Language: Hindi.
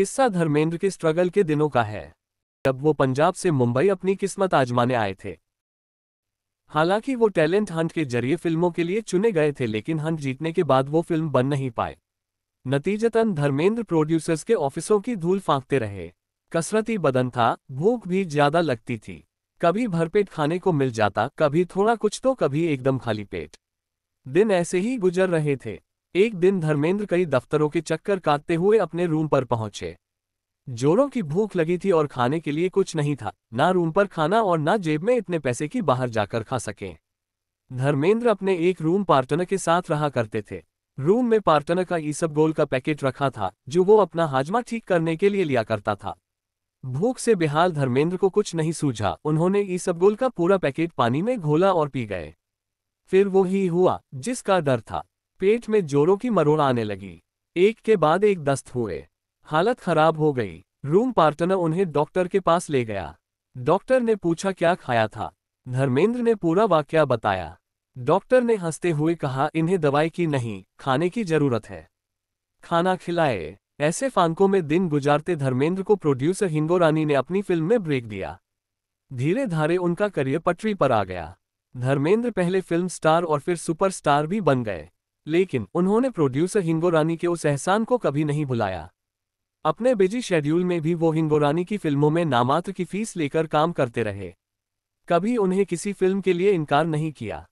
किस्सा धर्मेंद्र के स्ट्रगल के दिनों का है जब वो पंजाब से मुंबई अपनी किस्मत आजमाने आए थे हालांकि वो टैलेंट हंट के जरिए फिल्मों के लिए चुने गए थे लेकिन हंट जीतने के बाद वो फिल्म बन नहीं पाए नतीजतन धर्मेंद्र प्रोड्यूसर्स के ऑफिसों की धूल फांकते रहे कसरती बदन था भूख भी ज्यादा लगती थी कभी भरपेट खाने को मिल जाता कभी थोड़ा कुछ तो कभी एकदम खाली पेट दिन ऐसे ही गुजर रहे थे एक दिन धर्मेंद्र कई दफ्तरों के चक्कर काटते हुए अपने रूम पर पहुंचे जोरों की भूख लगी थी और खाने के लिए कुछ नहीं था ना रूम पर खाना और ना जेब में इतने पैसे की बाहर जाकर खा सके धर्मेंद्र अपने एक रूम पार्टनर के साथ रहा करते थे रूम में पार्टनर का ईसब गोल का पैकेट रखा था जो वो अपना हाजमा ठीक करने के लिए लिया करता था भूख से बेहाल धर्मेंद्र को कुछ नहीं सूझा उन्होंने ईसब गोल का पूरा पैकेट पानी में घोला और पी गए फिर वो ही हुआ जिसका डर था पेट में जोरों की मरोड़ आने लगी एक के बाद एक दस्त हुए हालत खराब हो गई रूम पार्टनर उन्हें डॉक्टर के पास ले गया डॉक्टर ने पूछा क्या खाया था धर्मेंद्र ने पूरा वाक्य बताया डॉक्टर ने हंसते हुए कहा इन्हें दवाई की नहीं खाने की जरूरत है खाना खिलाए ऐसे फांकों में दिन गुजारते धर्मेंद्र को प्रोड्यूसर हिंगोरानी ने अपनी फिल्म में ब्रेक दिया धीरे धारे उनका करियर पटरी पर आ गया धर्मेंद्र पहले फिल्म स्टार और फिर सुपरस्टार भी बन गए लेकिन उन्होंने प्रोड्यूसर हिंगोरानी के उस एहसान को कभी नहीं भुलाया अपने बिजी शेड्यूल में भी वो हिंगोरानी की फिल्मों में नामात्र की फीस लेकर काम करते रहे कभी उन्हें किसी फिल्म के लिए इनकार नहीं किया